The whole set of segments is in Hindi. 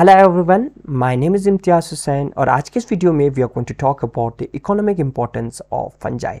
Hello everyone my name is Imtiaz Hussain और आज के इस वीडियो में we are going to talk about the economic importance of fungi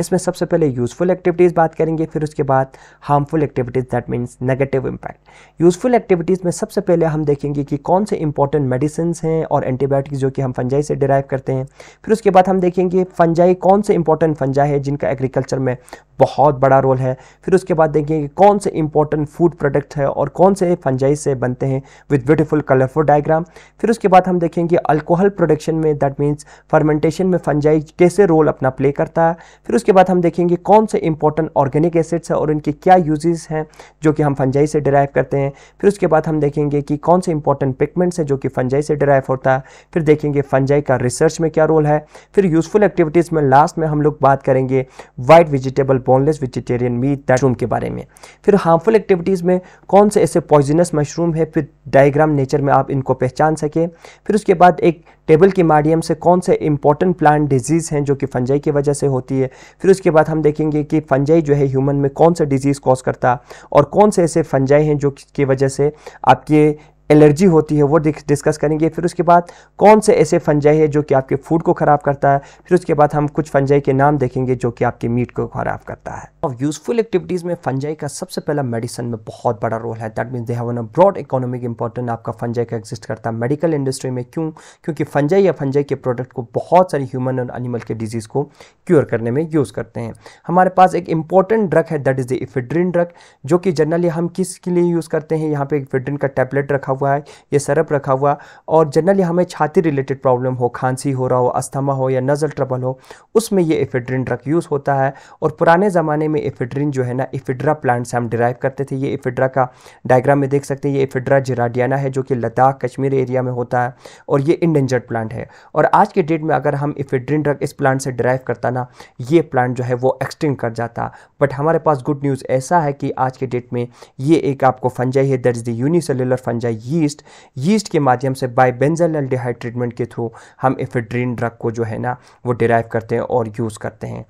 इसमें सबसे पहले यूजफुल एक्टिविटीज़ बात करेंगे फिर उसके बाद harmful activities that means negative impact useful activities में सबसे पहले हम देखेंगे कि कौन से इंपॉर्टेंट मेडिसिन हैं और एंटीबायोटिक्स जो कि हम फंजाई से डिराइव करते हैं फिर उसके बाद हम देखेंगे फंजाई कौन से इंपॉर्टेंट फंजाई है जिनका एग्रीकल्चर में बहुत बड़ा रोल है फिर उसके बाद देखेंगे कौन से इंपॉर्टेंट फूड प्रोडक्ट है और कौन से फंजाई से बनते हैं with beautiful colourful four diagram फिर उसके बाद हम देखेंगे अल्कोहल प्रोडक्शन में दैट मीन्स फर्मेंटेशन में फंजाई कैसे रोल अपना प्ले करता है फिर उसके बाद हम देखेंगे कौन से इंपॉर्टेंट ऑर्गेनिक एसिड्स हैं और इनके क्या यूजेस हैं जो कि हम फंजाई से डिराइव करते हैं फिर उसके बाद हम देखेंगे कि कौन से इंपॉर्टेंट पिकमेंट्स हैं जो कि फंजाई से डिराइव होता है फिर देखेंगे फंजाई का रिसर्च में क्या रोल है फिर यूजफुल एक्टिविटीज़ में लास्ट में हम लोग बात करेंगे white vegetable boneless vegetarian meat mushroom के बारे में फिर हार्मफुल एक्टिविटीज़ में कौन से ऐसे पॉइजनस मशरूम है फिर डायग्राम नेचर में आप इनको पहचान सकें फिर उसके बाद एक टेबल के माध्यम से कौन से इंपॉर्टेंट प्लांट डिजीज़ हैं जो कि फंजाई की वजह से होती है फिर उसके बाद हम देखेंगे कि फंजाई जो है ह्यूमन में कौन सा डिजीज़ कॉज करता और कौन से ऐसे फंजाई हैं जो की वजह से आपके एलर्जी होती है वो डिस्कस करेंगे फिर उसके बाद कौन से ऐसे फंजाई है जो कि आपके फूड को ख़राब करता है फिर उसके बाद हम कुछ फंजाई के नाम देखेंगे जो कि आपके मीट को ख़राब करता है और यूज़फुल एक्टिविटीज़ में फंजाई का सबसे पहला मेडिसिन में बहुत बड़ा रोल है that mean they have a broad economic important आपका फंजाई का एग्जिस्ट करता है मेडिकल इंडस्ट्री में क्यों क्योंकि फंजाई या फंजाई के प्रोडक्ट को बहुत सारी ह्यूमन और एनिमल के डिजीज़ को क्योर करने में यूज़ करते हैं हमारे पास एक इंपॉर्टेंट ड्रग है that is the ephedrine drug जो कि जनरली हम किस के लिए यूज़ करते हैं यहाँ पे इफिड्रीन का टैबलेट रखा हुआ है ये सरप रखा हुआ और जनरली हमें छाती रिलेटेड प्रॉब्लम हो खांसी हो रहा हो अस्थमा हो या नज़ल ट्रबल हो उसमें ये इफेड्रिन ड्रग यूज़ होता है और पुराने ज़माने में इफेड्रिन जो है ना इफेड्रा प्लांट से हम डिराइव करते थे ये इफेड्रा का डायग्राम में देख सकते हैं ये इफेड्रा जिराडियाना है जो कि लद्दाख कश्मीर एरिया में होता है और ये इंडेंजर्ड प्लांट है और आज के डेट में अगर हम इफेड्रिन ड्रग इस प्लांट से ड्राइव करता ना ये प्लांट जो है वो एक्सटिंग कर जाता बट हमारे पास गुड न्यूज़ ऐसा है कि आज के डेट में ये एक आपको फंजाई है दर्ज the unicellular fungi yeast yeast के माध्यम से बाई बेंजल एल्डिहाइड ट्रीटमेंट के थ्रू हम इफेड्रीन ड्रग को जो है ना वो डिराइव करते हैं और यूज़ करते हैं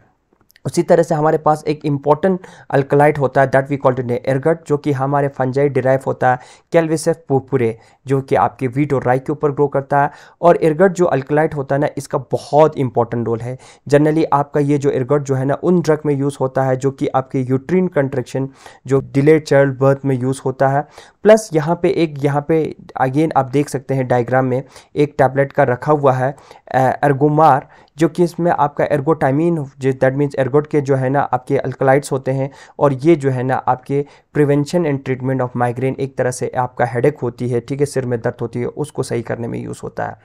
उसी तरह से हमारे पास एक इम्पॉर्टेंट अल्कलाइट होता है that we called in ergot जो कि हमारे फंजाई डिराइव होता है कैलविसेफ पुरपुरे जो कि आपके वीट और राई के ऊपर ग्रो करता है और एरगट जो अल्कलाइट होता है ना इसका बहुत इंपॉर्टेंट रोल है जनरली आपका ये जो एरगट जो है ना उन ड्रग में यूज़ होता है जो कि आपके यूट्रीन कंट्रेक्शन जो डिले चाइल्ड बर्थ में यूज़ होता है प्लस यहाँ पे एक यहाँ पे अगेन आप देख सकते हैं डायग्राम में एक टैबलेट का रखा हुआ है एर्गोमार जो कि इसमें आपका एर्गोटाइमिन दैट मीन्स ergot के जो है ना आपके अल्कलाइट्स होते हैं और ये जो है ना आपके prevention and treatment of migraine एक तरह से आपका हेडेक होती है ठीक है सिर में दर्द होती है उसको सही करने में यूज़ होता है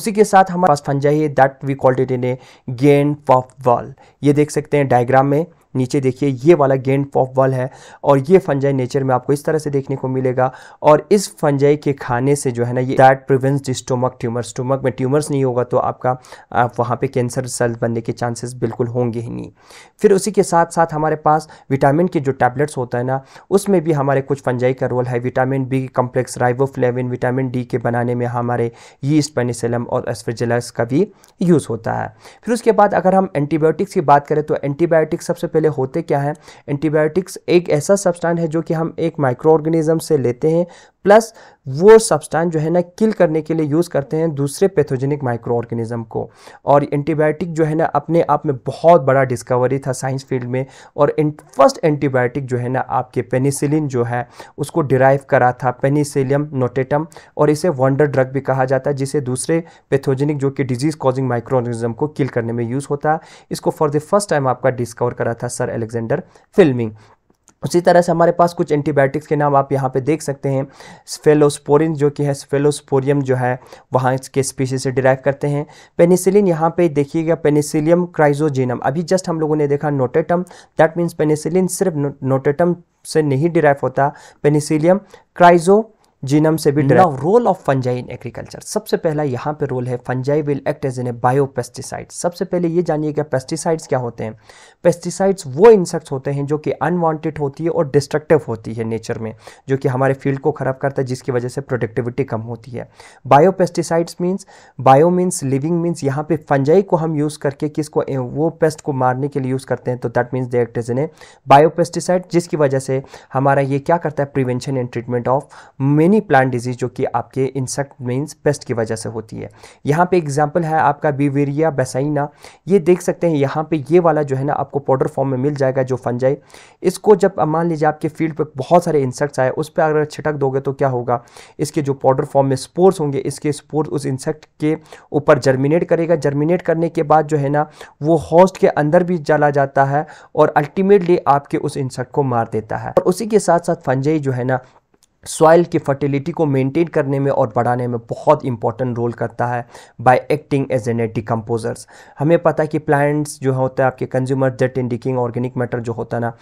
उसी के साथ हमारे पास फंजाई है that we called it in a giant puffball ये देख सकते हैं डायग्राम में नीचे देखिए ये वाला गेंद पॉप वाल है और ये फंजाई नेचर में आपको इस तरह से देखने को मिलेगा और इस फंजाई के खाने से जो है ना ये that prevents the stomach tumour stomach में ट्यूमर्स नहीं होगा तो आपका आप वहाँ पर कैंसर सेल्स बनने के चांसेस बिल्कुल होंगे ही नहीं फिर उसी के साथ साथ हमारे पास विटामिन के जो टैबलेट्स होता है ना उसमें भी हमारे कुछ फंजाई का रोल है vitamin B complex riboflavin vitamin D के बनाने में हमारे यीस्ट पेनिसिलम और एस्फेजिलस का भी यूज़ होता है फिर उसके बाद अगर हम एंटीबायोटिक्स की बात करें तो एंटीबायोटिक्स सबसे पहले होते क्या है एंटीबायोटिक्स एक ऐसा सब्सटेंट है जो कि हम एक माइक्रो ऑर्गेनिज्म से लेते हैं प्लस वो सब्सटेंस जो है ना किल करने के लिए यूज़ करते हैं दूसरे पैथोजेनिक माइक्रो ऑर्गेनिज्म को और एंटीबायोटिक जो है ना अपने आप में बहुत बड़ा डिस्कवरी था साइंस फील्ड में और फर्स्ट एंटीबायोटिक जो है ना आपके पेनिसिलिन जो है उसको डिराइव करा था पेनिसिलियम नोटेटम और इसे वंडर ड्रग भी कहा जाता है जिसे दूसरे पैथोजेनिक जो कि डिजीज़ कॉजिंग माइक्रो ऑर्गेनिज्म को किल करने में यूज़ होता है इसको फॉर द फर्स्ट टाइम आपका डिस्कवर करा था सर एलेक्जेंडर फिल्मिंग उसी तरह से हमारे पास कुछ एंटीबायोटिक्स के नाम आप यहाँ पे देख सकते हैं स्फेलोस्पोरिन जो कि है स्फेलोस्पोरियम जो है वहाँ इसके स्पीशीज से डिराइव करते हैं पेनिसिलिन यहाँ पे देखिएगा पेनिसिलियम क्राइजोजेनम अभी जस्ट हम लोगों ने देखा नोटेटम दैट मीन्स पेनिसिलिन सिर्फ नोटेटम से नहीं डिराइव होता पेनिसिलियम क्राइजो जीनम से भी now role of fungi in agriculture सबसे पहला यहाँ पे रोल है fungi will act as an a bio pesticide सबसे पहले ये जानिए कि पेस्टिसाइड्स क्या होते हैं पेस्टिसाइड्स वो इंसेक्ट्स होते हैं जो कि अनवांटेड होती है और डिस्ट्रक्टिव होती है नेचर में जो कि हमारे फील्ड को ख़राब करता है जिसकी वजह से प्रोडक्टिविटी कम होती है bio pesticides means bio means living means यहाँ पे फंजाई को हम यूज़ करके किस को वो पेस्ट को मारने के लिए यूज़ करते हैं तो that means they act as an a bio pesticide जिसकी वजह से हमारा ये क्या करता है prevention and treatment of main any plant disease जो कि आपके इंसेक्ट मीन्स पेस्ट की वजह से होती है यहाँ पे एग्जांपल है आपका बीवेरिया बेसाइना ये देख सकते हैं यहाँ पे ये वाला जो है ना आपको पाउडर फॉर्म में मिल जाएगा जो फंजाई इसको जब मान लीजिए आपके फील्ड पर बहुत सारे इंसेक्ट्स आए उस पर अगर छिटक दोगे तो क्या होगा इसके जो पाउडर फॉर्म में स्पोर्स होंगे इसके स्पोर्स उस इंसेक्ट के ऊपर जर्मिनेट करेगा जर्मिनेट करने के बाद जो है ना वो हॉस्ट के अंदर भी जला जाता है और अल्टीमेटली आपके उस इंसेक्ट को मार देता है और उसी के साथ साथ फंजाई जो है ना सॉइल की फर्टिलिटी को मेंटेन करने में और बढ़ाने में बहुत इंपॉर्टेंट रोल करता है by acting as an decomposers हमें पता है कि प्लांट्स जो होता है आपके कंज्यूमर जेट इंडिकिंग ऑर्गेनिक मैटर जो होता है ना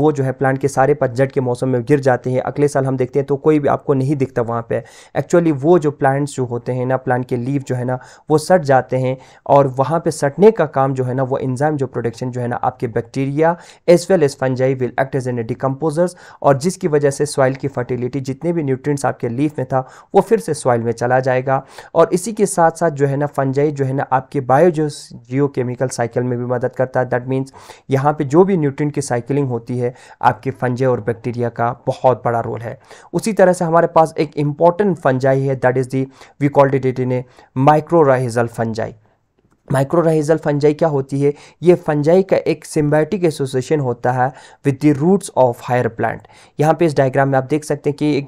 वो जो है प्लांट के सारे पतझड़ के मौसम में गिर जाते हैं अगले साल हम देखते हैं तो कोई भी आपको नहीं दिखता वहाँ पर एक्चुअली वो जो प्लांट्स जो होते हैं ना प्लांट के लीव जो है ना वो सट जाते हैं और वहाँ पर सटने का काम जो है ना वो एंजाइम जो प्रोडक्शन जो है ना आपके bacteria as well as fungi will act as an decomposers और जिसकी वजह से सॉइल की फर्टिलिटी जितने भी न्यूट्रिएंट्स आपके लीफ में था वो फिर से सॉइल में चला जाएगा और इसी के साथ साथ जो है ना फंजाई जो है ना आपके बायो जो जियो केमिकल साइकिल में भी मदद करता है दैट मीन्स यहाँ पर जो भी न्यूट्रिएंट की साइकिलिंग होती है आपके फंजे और बैक्टीरिया का बहुत बड़ा रोल है उसी तरह से हमारे पास एक इंपॉर्टेंट फंजाई है that is the we called in a mycorrhizal fungi mycorrhizal fungi क्या होती है ये फंजाई का एक सिम्बैटिक एसोसिएशन होता है with the roots of higher plant यहाँ पे इस डायग्राम में आप देख सकते हैं कि एक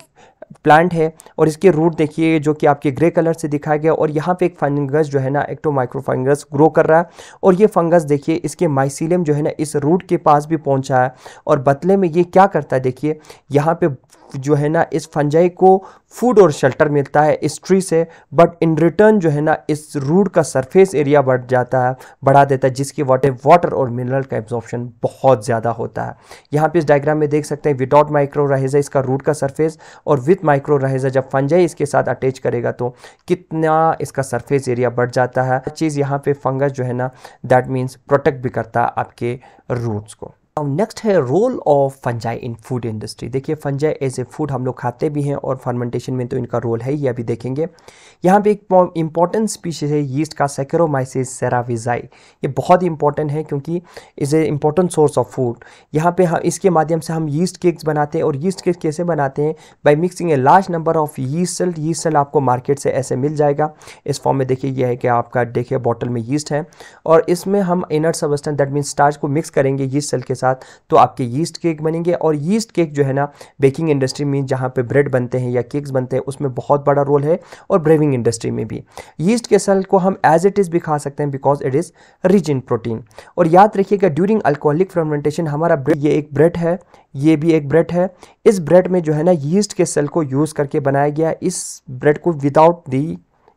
प्लांट है और इसके रूट देखिए जो कि आपके ग्रे कलर से दिखाया गया और यहाँ पे एक फंगस जो है ना एक्टो माइक्रो फंगस ग्रो कर रहा है और ये फंगस देखिए इसके माइसिलियम जो है ना इस रूट के पास भी पहुँचा है और बतले में ये क्या करता है देखिए यहाँ पे जो है ना इस फंजाई को फूड और शेल्टर मिलता है इस ट्री से बट इन रिटर्न जो है ना इस रूट का सरफेस एरिया बढ़ जाता है बढ़ा देता है जिसकी वाटर वाटर और मिनरल का एब्जॉर्प्शन बहुत ज़्यादा होता है यहाँ पे इस डायग्राम में देख सकते हैं विदाउट माइक्रो रहेजा इसका रूट का सरफेस और विथ माइक्रो रहेजा जब फंजाई इसके साथ अटैच करेगा तो कितना इसका सरफेस एरिया बढ़ जाता है चीज़ यहाँ पर फंगस जो है ना दैट मीन्स प्रोटेक्ट भी करता है आपके रूट्स को अब नेक्स्ट है role of fungi in food industry देखिए फंजाई एज ए फूड हम लोग खाते भी हैं और फर्मेंटेशन में तो इनका रोल है ये अभी देखेंगे यहाँ पे एक इंपॉर्टेंट स्पीशीज है यीस्ट का सेक्रोमाइसिस सेराविजाई ये बहुत इंपॉर्टेंट है क्योंकि is a important source of food यहाँ पे हम इसके माध्यम से हम यीस्ट केक्स बनाते हैं और यीस्ट केक कैसे बनाते हैं by mixing a large number of yeast cell yeast cell आपको मार्केट से ऐसे मिल जाएगा इस फॉर्म में देखिए यह है कि आपका देखिए बॉटल में यीस्ट है और इसमें हम inner substance that mean starch को मिक्स करेंगे यीस्ट सेल के साथ तो आपके यीस्ट केक बनेंगे और यीस्ट केक जो है ना बेकिंग इंडस्ट्री में जहाँ पे ब्रेड बनते हैं या केक्स बनते हैं उसमें बहुत बड़ा रोल है और ब्रेविंग इंडस्ट्री में भी यीस्ट के सेल को हम एज इट इज़ भी खा सकते हैं because it is rich in protein और याद रखिएगा ड्यूरिंग अल्कोहलिक फर्मेंटेशन हमारा ब्रेड ये एक ब्रेड है ये भी एक ब्रेड है इस ब्रेड में जो है ना यीस्ट के सेल को यूज़ करके बनाया गया इस ब्रेड को विदाउट दी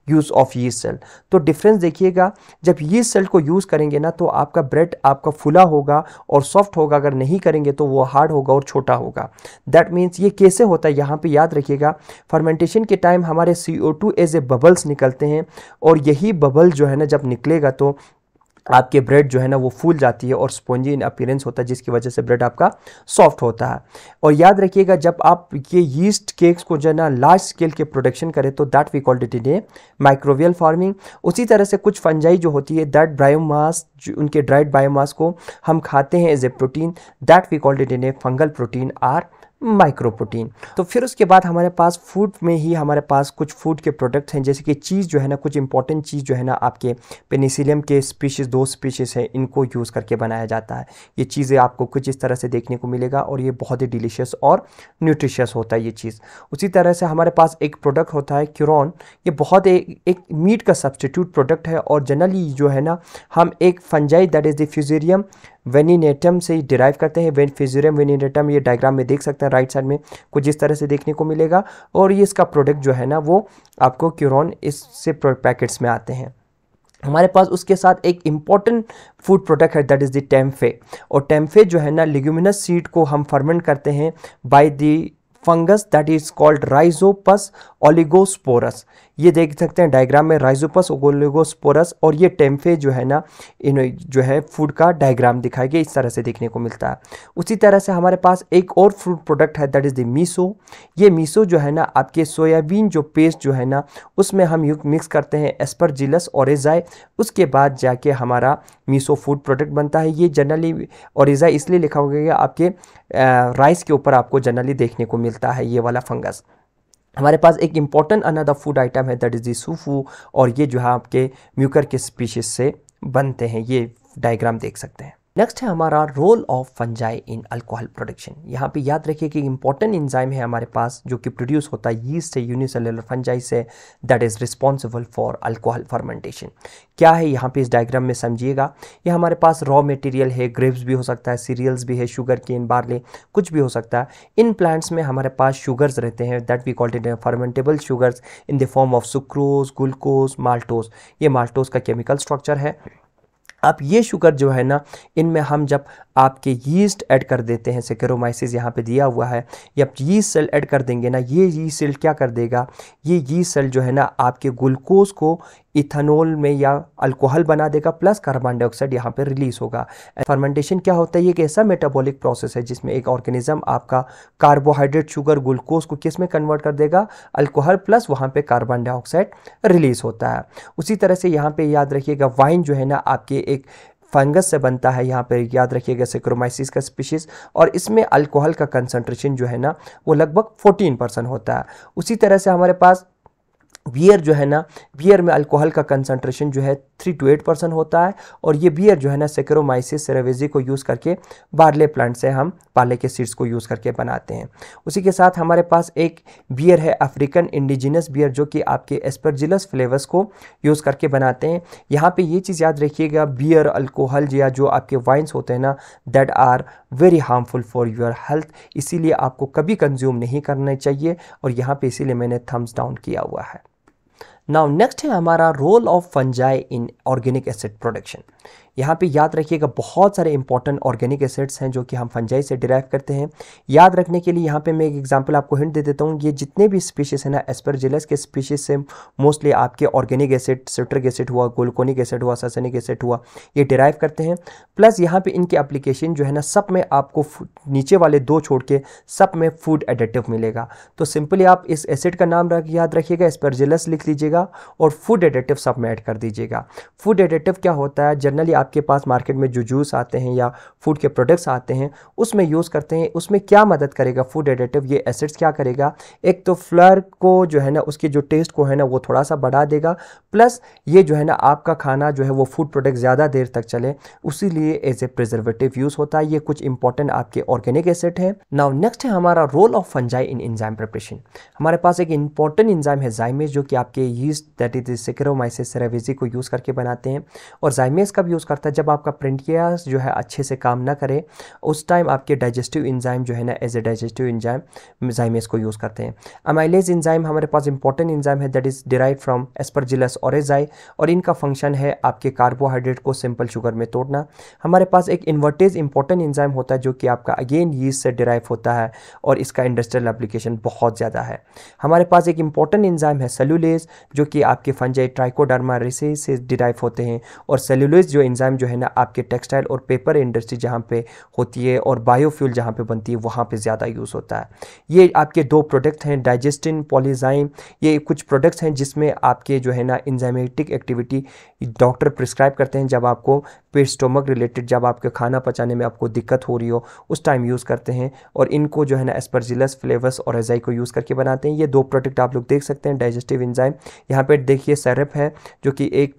यूज़ ऑफ ये सेल तो डिफरेंस देखिएगा जब ये सेल को यूज़ करेंगे ना तो आपका ब्रेड आपका फुला होगा और सॉफ्ट होगा अगर नहीं करेंगे तो वो हार्ड होगा और छोटा होगा दैट मीन्स ये कैसे होता है यहाँ पे याद रखिएगा फर्मेंटेशन के टाइम हमारे C O two as a bubbles निकलते हैं और यही बबल जो है ना जब निकलेगा तो आपके ब्रेड जो है ना वो फूल जाती है और स्पॉन्जी इन अपीयरेंस होता है जिसकी वजह से ब्रेड आपका सॉफ्ट होता है और याद रखिएगा जब आप ये यीस्ट केक्स को जो है ना लार्ज स्केल के प्रोडक्शन करें तो that we called it in microbial farming उसी तरह से कुछ फंजाई जो होती है दैट ब्रायोमास उनके ड्राइड बायोमास को हम खाते हैं as a protein that we called it in a fungal protein or microprotein तो फिर उसके बाद हमारे पास फूड में ही हमारे पास कुछ फूड के प्रोडक्ट हैं जैसे कि चीज़ जो है ना कुछ इंपॉर्टेंट चीज़ जो है ना आपके पेनिसिलियम के स्पीशीज़ दो स्पीशीज़ हैं इनको यूज़ करके बनाया जाता है ये चीज़ें आपको कुछ इस तरह से देखने को मिलेगा और ये बहुत ही डिलीशियस और न्यूट्रिशियस होता है ये चीज़ उसी तरह से हमारे पास एक प्रोडक्ट होता है क्यूरॉन ये बहुत एक, एक मीट का सब्सटीट्यूट प्रोडक्ट है और जनरली जो है ना हम एक fungi that is the fusarium venenatum से डिराइव करते हैं वेन फिजोरियम वेनिनेटम ये डायग्राम में देख सकते हैं राइट साइड में कुछ इस तरह से देखने को मिलेगा और ये इसका प्रोडक्ट जो है ना वो आपको क्यूरोन इससे पैकेट्स में आते हैं हमारे पास उसके साथ एक इम्पॉर्टेंट फूड प्रोडक्ट है दैट इज़ द टेम्फे और टेम्फे जो है ना लिग्यूमिनस सीड को हम फर्मेंट करते हैं by the fungus that is called Rhizopus oligosporus ये देख सकते हैं डायग्राम में राइजोपस ओगोलिगोस्पोरस और ये टेम्फे जो है ना इन जो है फूड का डायग्राम दिखाई गया इस तरह से देखने को मिलता है उसी तरह से हमारे पास एक और फ्रूट प्रोडक्ट है दैट इज़ द मीसो ये मीसो जो है ना आपके सोयाबीन जो पेस्ट जो है ना उसमें हम युक्त मिक्स करते हैं एस्परजिलस और उसके बाद जाके हमारा मीसो फूड प्रोडक्ट बनता है ये जनरली और इसलिए लिखा हो गया आपके राइस के ऊपर आपको जनरली देखने को मिलता है ये वाला फंगस हमारे पास एक इम्पॉर्टेंट अनदर फूड आइटम है दैट इज़ दी सूफू और ये जो है आपके म्यूकर के स्पीशीज से बनते हैं ये डायग्राम देख सकते हैं नेक्स्ट है हमारा role of fungi in alcohol production यहाँ पे याद रखिए कि इंपॉर्टेंट इंजाइम है हमारे पास जो कि प्रोड्यूस होता है यीस्ट से यूनिसेलुलर फंजाई से that is responsible for alcohol fermentation क्या है यहाँ पे इस डायग्राम में समझिएगा ये हमारे पास रॉ मटेरियल है ग्रेप्स भी हो सकता है सीरियल्स भी है शुगर केन बार्ले कुछ भी हो सकता है इन प्लांट्स में हमारे पास शुगर्स रहते हैं that we called it fermentable sugars in the form of sucrose glucose maltose ये माल्टोज का केमिकल स्ट्रक्चर है अब ये शुगर जो है ना इनमें हम जब आपके यीस्ट ऐड कर देते हैं सेकेरोमाइसिस यहाँ पे दिया हुआ है जब ये सेल ऐड कर देंगे ना ये यी सेल क्या कर देगा ये यी सेल जो है ना आपके ग्लूकोज को इथेनॉल में या अल्कोहल बना देगा प्लस कार्बन डाइऑक्साइड यहाँ पे रिलीज़ होगा फर्मेंटेशन क्या होता है ये एक ऐसा मेटाबॉलिक प्रोसेस है जिसमें एक ऑर्गेनिज्म आपका कार्बोहाइड्रेट शुगर ग्लूकोज को किस में कन्वर्ट कर देगा अल्कोहल प्लस वहाँ पर कार्बन डाइऑक्साइड रिलीज़ होता है उसी तरह से यहाँ पर याद रखिएगा वाइन जो है ना आपके एक फंगस से बनता है यहाँ पर याद रखिएगा सिक्रोमाइसिस का स्पीशीज़ और इसमें अल्कोहल का कंसनट्रेशन जो है ना वो लगभग 14 परसेंट होता है उसी तरह से हमारे पास बियर जो है ना बियर में अल्कोहल का कंसंट्रेशन जो है थ्री टू एट परसेंट होता है और ये बियर जो है ना सेक्रोमाइसिस सेरेवेजी को यूज़ करके बार्ले प्लांट से हम पाले के सीड्स को यूज़ करके बनाते हैं उसी के साथ हमारे पास एक बियर है अफ्रीकन इंडिजिनस बियर जो कि आपके एस्परजिलस फ्लेवर्स को यूज़ करके बनाते हैं यहाँ पर ये चीज़ याद रखिएगा बियर अल्कोहल या जो आपके वाइन्स होते हैं ना that are very harmful for your health इसीलिए आपको कभी कंज्यूम नहीं करना चाहिए और यहाँ पर इसीलिए मैंने थम्स डाउन किया हुआ है Now next है हमारा role of fungi in organic acid production. यहाँ पे याद रखिएगा बहुत सारे इंपॉर्टेंट ऑर्गेनिक एसिड्स हैं जो कि हम फंजाई से डिराइव करते हैं याद रखने के लिए यहाँ पे मैं एक एग्जांपल आपको हिंट दे देता हूँ ये जितने भी स्पीशीज़ हैं ना एस्परजिलस के स्पीशीज़ से मोस्टली आपके ऑर्गेनिक एसिड सिट्रिक एसिड हुआ गोलकोनिक एसिड हुआ ससनिक एसिड हुआ ये डिराइव करते हैं प्लस यहाँ पर इनके अप्लीकेशन जो है ना सब में आपको नीचे वाले दो छोड़ के सब में फूड एडेटिव मिलेगा तो सिंपली आप इस एसिड का नाम याद रखिएगा एस्परजिलस लिख लीजिएगा और फूड एडेटिव सब में ऐड कर दीजिएगा फूड एडेटिव क्या होता है जनरली आपके पास मार्केट में जो जूस आते हैं या फूड के प्रोडक्ट्स आते हैं उसमें यूज़ करते हैं उसमें क्या मदद करेगा फूड एडेटिव ये एसिड्स क्या करेगा एक तो फ्लर को जो है ना उसके जो टेस्ट को है ना वो थोड़ा सा बढ़ा देगा प्लस ये जो है ना आपका खाना जो है वो फूड प्रोडक्ट ज़्यादा देर तक चले उसी लिए एज ए प्रिजर्वेटिव यूज़ होता है ये कुछ इंपॉर्टेंट आपके ऑर्गेनिक एसिड हैं नाउ नेक्स्ट है हमारा role of fungi in enzyme preparation हमारे पास एक इंपॉर्टेंट इंजाइम है जाइमेज जो कि आपके yeast that is Saccharomyces cerevisiae को यूज़ करके बनाते हैं और जाइमेज कब यूज़ करता है जब आपका प्रिंटियास जो है अच्छे से काम ना करे उस टाइम आपके डाइजेस्टिव इंजाइम जो है ना as a digestive enzyme zymase को यूज़ करते हैं अमाइलेज इंजाइम हमारे पास इंपॉर्टेंट इंजाइम है that is derive from Aspergillus और और इनका फंक्शन है आपके कार्बोहाइड्रेट को सिंपल शुगर में तोड़ना हमारे पास एक इन्वर्टेज इंपॉर्टेंट इंजाइम होता है जो कि आपका अगेन यीस्ट से डिराइव होता है और इसका इंडस्ट्रियल एप्लीकेशन बहुत ज़्यादा है हमारे पास एक इंपॉर्टेंट इंजाइम है सेलुलेज जो कि आपके फंजाई ट्राइकोडर्मा रिसे से डिराइव होते हैं और सेलुलेज जो इंजाइम एंजाइम जो है ना आपके टेक्सटाइल और पेपर इंडस्ट्री जहाँ पे होती है और बायोफ्यूल जहाँ पे बनती है वहाँ पे ज़्यादा यूज़ होता है ये आपके दो प्रोडक्ट हैं डाइजेस्टिन पॉलीजाइम ये कुछ प्रोडक्ट्स हैं जिसमें आपके जो है ना इंजाइमेटिक एक्टिविटी डॉक्टर प्रिस्क्राइब करते हैं जब आपको पेट स्टोमक रिलेटेड जब आपके खाना पचाने में आपको दिक्कत हो रही हो उस टाइम यूज़ करते हैं और इनको जो है ना एस्परजिलस फ्लेवर्स और एजाई को यूज़ करके बनाते हैं ये दो प्रोडक्ट आप लोग देख सकते हैं डाइजेस्टिव इंजाइम यहाँ पर देखिए सरप है जो कि एक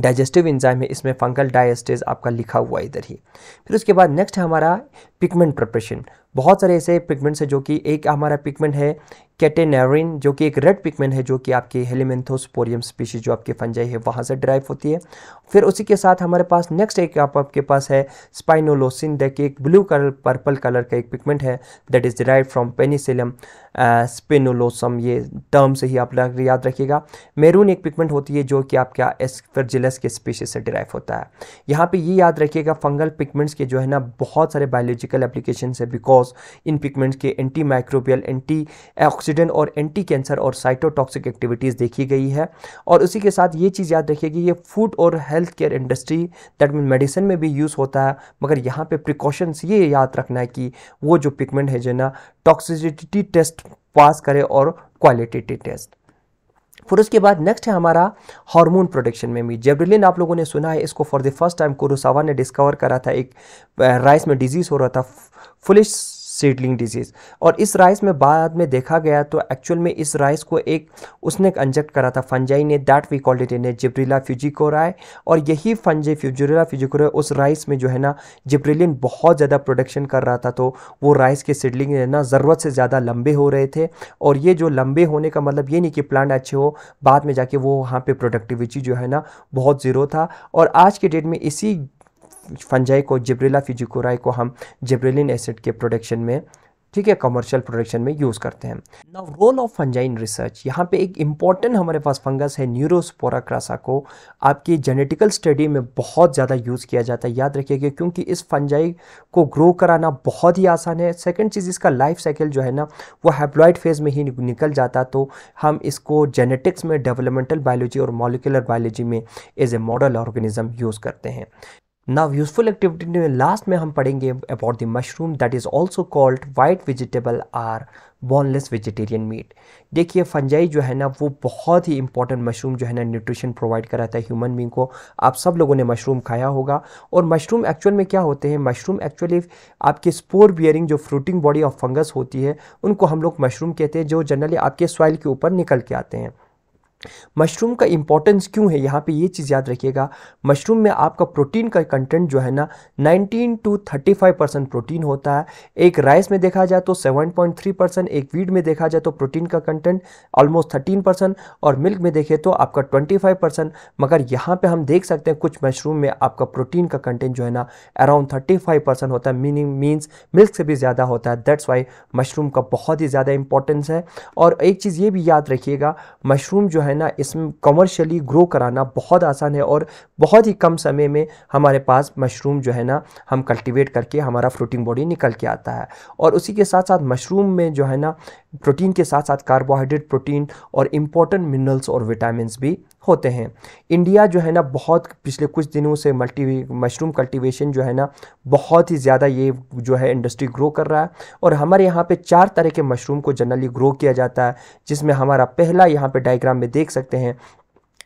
डाइजेस्टिव इंजाइम है इसमें फंगल डाइस्टेज आपका लिखा हुआ इधर ही फिर उसके बाद नेक्स्ट है हमारा पिगमेंट प्रिपरेशन बहुत सारे ऐसे पिगमेंट्स हैं जो कि एक हमारा पिगमेंट है कैटेनरिन जो कि एक रेड पिगमेंट है जो कि आपकी हेलीमेंथोसपोरियम स्पीशीज जो आपकी फंजाई है वहाँ से ड्राइव होती है फिर उसी के साथ हमारे पास नेक्स्ट एक आप आपके पास है स्पाइनोलोसिन दैट एक ब्लू कलर पर्पल कलर का एक पिगमेंट है that is derive from Penicillium spinulosum ये टर्म से ही आप याद रखिएगा मेरून एक पिगमेंट होती है जो कि आपका एस्फर्जिलस के स्पीशीज से डिराइव होता है यहाँ पर ये याद रखिएगा फंगल पिगमेंट्स के जो है ना बहुत सारे बायोलॉजिकल एप्लीकेशन है बिकॉज लॉस इन पिगमेंट्स के एंटी माइक्रोबियल एंटी ऑक्सीडेंट और एंटी कैंसर और साइटोटॉक्सिक एक्टिविटीज़ देखी गई है और उसी के साथ ये चीज़ याद रखिए कि ये फूड और health care industry that mean medicine में भी यूज़ होता है मगर यहाँ पे प्रिकॉशंस ये याद रखना है कि वो जो पिगमेंट है जो ना टॉक्सिसिटी टेस्ट पास करे और क्वालिटेटिव टेस्ट फिर उसके बाद नेक्स्ट है हमारा हार्मोन प्रोडक्शन में भी जेब्रिलिन आप लोगों ने सुना है इसको for the first time Kurosawa ने डिस्कवर करा था एक राइस में डिजीज़ हो रहा था फुलिश सीडलिंग डिजीज़ और इस राइस में बाद में देखा गया तो एक्चुअल में इस राइस को एक उसने इंजेक्ट करा था फंजाई ने that we called it in Gibberella fujikuroi और यही फंजे फ्यूजुरिला फ्यूजिकोराय उस राइस में जो है ना जिब्रिलिन बहुत ज़्यादा प्रोडक्शन कर रहा था तो वो राइस के सीडलिंग है ना ज़रूरत से ज़्यादा लंबे हो रहे थे और ये जो लंबे होने का मतलब ये नहीं कि प्लांट अच्छे हो बाद में जाके वो वहाँ पर प्रोडक्टिविटी जो है ना बहुत ज़ीरो था और आज के डेट में इसी फंजाई को जिब्रेला फिजिकोराई को हम जिब्रेलिन एसिड के प्रोडक्शन में ठीक है कमर्शियल प्रोडक्शन में यूज़ करते हैं now role of fungi in research यहाँ पे एक इम्पॉर्टेंट हमारे पास फंगस है न्यूरोस्पोरा क्रासा को आपकी जेनेटिकल स्टडी में बहुत ज़्यादा यूज़ किया जाता है याद रखिएगा क्योंकि इस फंजाई को ग्रो कराना बहुत ही आसान है सेकेंड चीज़ इसका लाइफ साइकिल जो है ना वो हैप्लॉइड फेज में ही निकल जाता तो हम इसको जेनेटिक्स में डेवलपमेंटल बायोलॉजी और मॉलिकुलर बायोलॉजी में as a model organism use करते हैं नाव यूजफुल एक्टिविटी में लास्ट में हम पढ़ेंगे about the mushroom that is also called white vegetable or boneless vegetarian meat देखिए फंजाई जो है ना वो बहुत ही इंपॉर्टेंट मशरूम जो है ना न्यूट्रिशन प्रोवाइड कराता है ह्यूमन बींग को आप सब लोगों ने मशरूम खाया होगा और मशरूम एक्चुअल में क्या होते हैं मशरूम एक्चुअली आपके स्पोर बियरिंग जो फ्रूटिंग बॉडी ऑफ फंगस होती है उनको हम लोग मशरूम कहते हैं जो जनरली आपके सॉइल के ऊपर निकल के आते हैं मशरूम का इंपॉर्टेंस क्यों है यहाँ पे ये चीज़ याद रखिएगा मशरूम में आपका प्रोटीन का कंटेंट जो है ना 19 टू 35 परसेंट प्रोटीन होता है एक राइस में देखा जाए तो 7.3 परसेंट एक वीट में देखा जाए तो प्रोटीन का कंटेंट ऑलमोस्ट 13 परसेंट और मिल्क में देखें तो आपका 25 परसेंट मगर यहाँ पर हम देख सकते हैं कुछ मशरूम में आपका प्रोटीन का कंटेंट जो है ना अराउंड थर्टी होता है मीनिंग मीन्स मिल्क से भी ज़्यादा होता है दैट्स वाई मशरूम का बहुत ही ज़्यादा इंपॉर्टेंस है और एक चीज़ ये भी याद रखिएगा मशरूम जो है है ना इसमें कमर्शियली ग्रो कराना बहुत आसान है और बहुत ही कम समय में हमारे पास मशरूम जो है ना हम कल्टिवेट करके हमारा फ्रूटिंग बॉडी निकल के आता है और उसी के साथ साथ मशरूम में जो है ना प्रोटीन के साथ साथ कार्बोहाइड्रेट प्रोटीन और इम्पोर्टेंट मिनरल्स और विटामिन भी होते हैं इंडिया जो है ना बहुत पिछले कुछ दिनों से मल्टी मशरूम कल्टीवेशन जो है ना बहुत ही ज़्यादा ये जो है इंडस्ट्री ग्रो कर रहा है और हमारे यहाँ पे चार तरह के मशरूम को जनरली ग्रो किया जाता है जिसमें हमारा पहला यहाँ पे डायग्राम में देख सकते हैं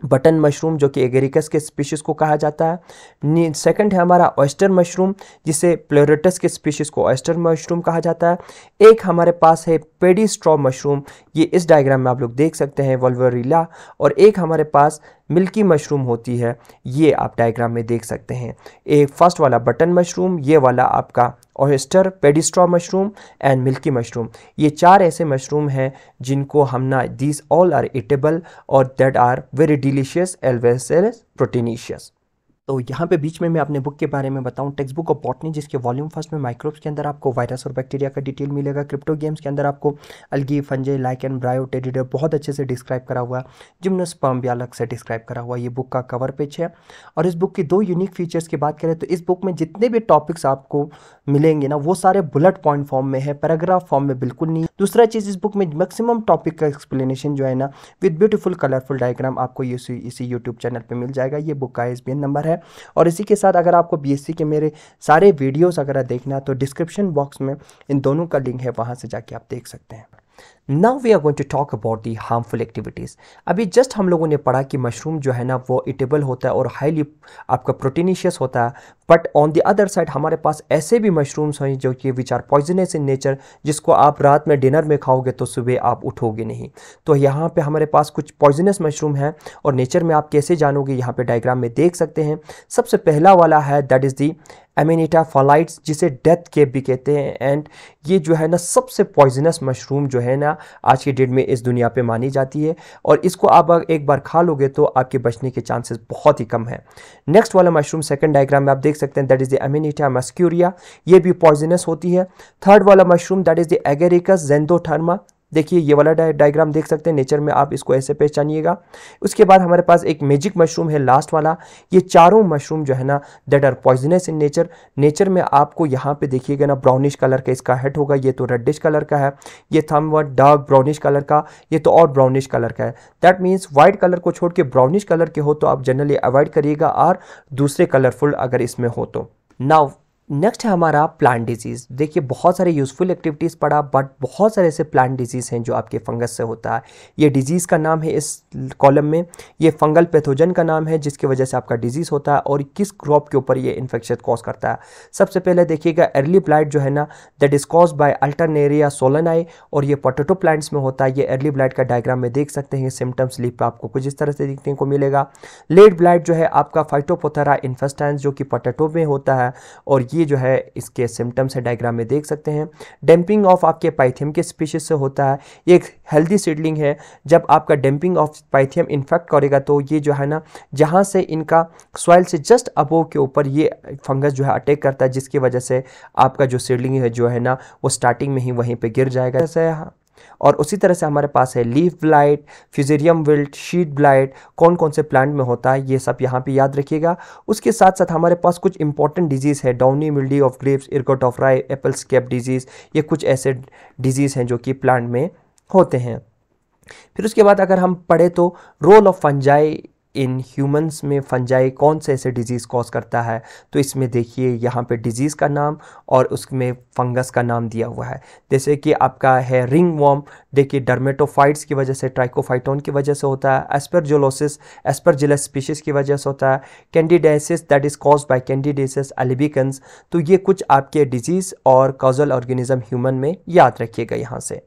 बटन मशरूम जो कि एगेरिकस के स्पीशीज़ को कहा जाता है सेकंड है हमारा ऑयस्टर मशरूम जिसे प्लेरेटस के स्पीशीज़ को ऑयस्टर मशरूम कहा जाता है एक हमारे पास है पेडी स्ट्रॉ मशरूम ये इस डायग्राम में आप लोग देख सकते हैं वल्वरीला और एक हमारे पास मिल्की मशरूम होती है ये आप डायग्राम में देख सकते हैं एक फर्स्ट वाला बटन मशरूम ये वाला आपका oyster paddy straw mushroom and milky mushroom ये चार ऐसे मशरूम हैं जिनको हम ना दिस ऑल आर इटेबल और that are very delicious all proteinaceous तो यहाँ पे बीच में मैं अपने बुक के बारे में बताऊँ टेक्स्ट बुक ऑफ बॉटनी जिसके वॉल्यूम फर्स्ट में माइक्रोब्स के अंदर आपको वायरस और बैक्टीरिया का डिटेल मिलेगा क्रिप्टो गेम्स के अंदर आपको अलगी फंजे लाइक एंड ब्रायो टेडिडर बहुत अच्छे से डिस्क्राइब करा हुआ है भी अलग से डिस्क्राइब करा हुआ ये बुक का कवर पेज है और इस बुक की दो यूनिक फीचर्स की बात करें तो इस बुक में जितने भी टॉपिक्स आपको मिलेंगे ना वो सारे बुलेट पॉइंट फॉर्म में है पैराग्राफ फॉर्म में बिल्कुल नहीं दूसरा चीज़ इस बुक में मैक्सिमम टॉपिक का एक्सप्लेनेशन जो है ना विद ब्यूटीफुल कलरफुल डायग्राम आपको इसी यूट्यूब चैनल पर मिल जाएगा ये बुक का एस नंबर है है और इसी के साथ अगर आपको बी के मेरे सारे वीडियोज अगर देखना तो डिस्क्रिप्शन बॉक्स में इन दोनों का लिंक है वहाँ से जाके आप देख सकते हैं now we are going to talk about the harmful activities अभी जस्ट हम लोगों ने पढ़ा कि मशरूम जो है ना वो इटेबल होता है और हाईली आपका प्रोटीनिशियस होता है but on the other side हमारे पास ऐसे भी मशरूम्स हैं जो कि which are poisonous in nature जिसको आप रात में डिनर में खाओगे तो सुबह आप उठोगे नहीं तो यहाँ पर हमारे पास कुछ पॉइजनस मशरूम हैं और नेचर में आप कैसे जानोगे यहाँ पर डायग्राम में देख सकते हैं सबसे पहला वाला है दैट इज़ दी एमिनीटा फॉलाइट्स जिसे डेथ केप भी कहते हैं एंड ये जो है ना सबसे पॉइजनस मशरूम जो है ना आज की डेट में इस दुनिया पे मानी जाती है और इसको आप एक बार खा लोगे तो आपके बचने के चांसेस बहुत ही कम है नेक्स्ट वाला मशरूम सेकंड डायग्राम में आप देख सकते हैं that is the Amanita muscaria ये भी पॉइजनस होती है थर्ड वाला mushroom that is the Agaricus xanthodermus देखिए ये वाला डायग्राम देख सकते हैं नेचर में आप इसको ऐसे पहचानिएगा उसके बाद हमारे पास एक मैजिक मशरूम है लास्ट वाला ये चारों मशरूम जो है ना that are poisonous in nature nature में आपको यहाँ पे देखिएगा ना ब्राउनिश कलर का इसका हेड होगा ये तो रेडिश कलर का है ये थम डार्क ब्राउनिश कलर का ये तो और ब्राउनिश कलर का है दैट मीन्स वाइट कलर को छोड़ के ब्राउनिश कलर के हो तो आप जनरली अवॉइड करिएगा और दूसरे कलरफुल अगर इसमें हो तो नाउ नेक्स्ट है हमारा प्लांट डिजीज़ देखिए बहुत सारे यूज़फुल एक्टिविटीज़ पड़ा बट बहुत सारे ऐसे प्लांट डिजीज़ हैं जो आपके फंगस से होता है ये डिजीज़ का नाम है इस कॉलम में ये फंगल पैथोजन का नाम है जिसकी वजह से आपका डिजीज़ होता है और किस क्रॉप के ऊपर ये इन्फेक्शन कॉज करता है सबसे पहले देखिएगा अर्ली ब्लाइट जो है ना that is cause by Alternaria solani और ये पोटेटो प्लांट्स में होता है ये अर्ली ब्लाइट का डायग्राम में देख सकते हैं सिम्टम्स लीप आपको कुछ इस तरह से देखने को मिलेगा लेट ब्लाइट जो है आपका फाइटोपोथरा इन्फेस्टाइन जो कि पोटेटो में होता है और ये जो है इसके सिम्टम्स है डायग्राम में देख सकते हैं डैम्पिंग ऑफ आपके पाइथियम के स्पीशीज से होता है ये एक हेल्दी सीडलिंग है जब आपका डैम्पिंग ऑफ पाइथियम इन्फेक्ट करेगा तो ये जो है ना जहाँ से इनका सॉइल से जस्ट अबो के ऊपर ये फंगस जो है अटैक करता है जिसकी वजह से आपका जो सीडलिंग है जो है ना वो स्टार्टिंग में ही वहीं पर गिर जाएगा जैसे और उसी तरह से हमारे पास है leaf blight Fusarium wilt sheath blight कौन कौन से प्लांट में होता है ये सब यहाँ पे याद रखिएगा उसके साथ साथ हमारे पास कुछ इंपॉर्टेंट डिजीज़ है downy mildew of grapes ergot of rye apple scab disease ये कुछ ऐसे डिजीज़ हैं जो कि प्लांट में होते हैं फिर उसके बाद अगर हम पढ़े तो role of fungi in humans में फंजाई कौन से ऐसे डिजीज़ कॉज करता है तो इसमें देखिए यहाँ पे डिजीज़ का नाम और उसमें फंगस का नाम दिया हुआ है जैसे कि आपका है रिंग वॉम देखिए डर्मेटोफाइट्स की वजह से ट्राइकोफाइटोन की वजह से होता है एस्परजोलोसिस एस्परजिलस स्पीशीज़ की वजह से होता है candidiasis that is cause by Candida albicans तो ये कुछ आपके डिजीज़ और कॉजल ऑर्गेनिज्म ह्यूमन में याद रखिएगा यहाँ से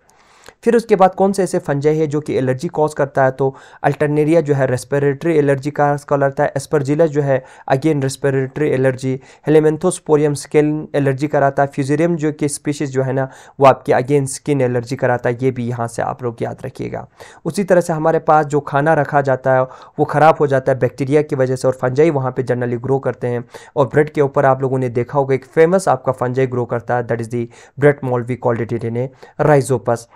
फिर उसके बाद कौन से ऐसे फंजे है जो कि एलर्जी कॉज करता है तो अल्टरनेरिया जो है रेस्पिरेटरी एलर्जी का कहलाता है एस्परजिला जो है again respiratory allergy Helminthosporium skin allergy कराता है फ्यूजेरियम जो कि स्पीशीज़ जो है ना वो आपकी अगेन स्किन एलर्जी कराता है ये भी यहाँ से आप लोग याद रखिएगा उसी तरह से हमारे पास जो खाना रखा जाता है वो ख़राब हो जाता है बैक्टीरिया की वजह से और फंजाई वहाँ पर जनरली ग्रो करते हैं और ब्रेड के ऊपर आप लोगों ने देखा होगा एक फेमस आपका फंजाई ग्रो करता है that is the bread mould we called it in a Rhizopus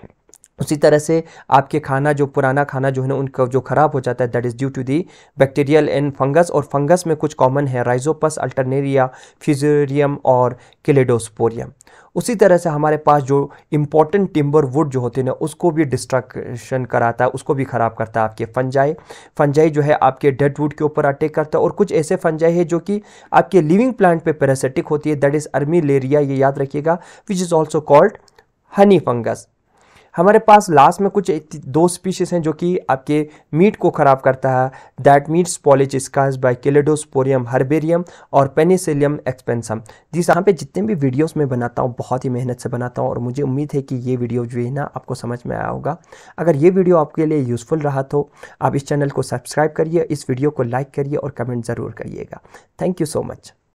उसी तरह से आपके खाना जो पुराना खाना जो है ना उनका जो ख़राब हो जाता है that is due to the bacterial and fungus और फंगस में कुछ कॉमन है राइजोपस अल्टरनेरिया फिजोरियम और किलेडोस्पोरियम उसी तरह से हमारे पास जो इम्पोर्टेंट टिम्बर वुड जो होते हैं ना उसको भी डिस्ट्रक्शन कराता है उसको भी ख़राब करता है आपके फंजाई फंजाई जो है आपके डेड वुड के ऊपर अटैक करता है और कुछ ऐसे फंजाई है जो कि आपके लिविंग प्लांट पे पैरासिटिक होती है दैट इज़ लेरिया ये याद रखिएगा which is also called honey fungus हमारे पास लास्ट में कुछ दो स्पीशीज हैं जो कि आपके मीट को ख़राब करता है दैट मीट्स पॉलिच स्काज बाय केलेडोसपोरियम हर्बेरियम और पेनिसिलियम एक्सपेंसम जिस यहाँ पे जितने भी वीडियोस मैं बनाता हूँ बहुत ही मेहनत से बनाता हूँ और मुझे उम्मीद है कि ये वीडियो जो है ना आपको समझ में आया होगा अगर ये वीडियो आपके लिए यूज़फुल रहा तो आप इस चैनल को सब्सक्राइब करिए इस वीडियो को लाइक करिए और कमेंट ज़रूर करिएगा थैंक यू सो मच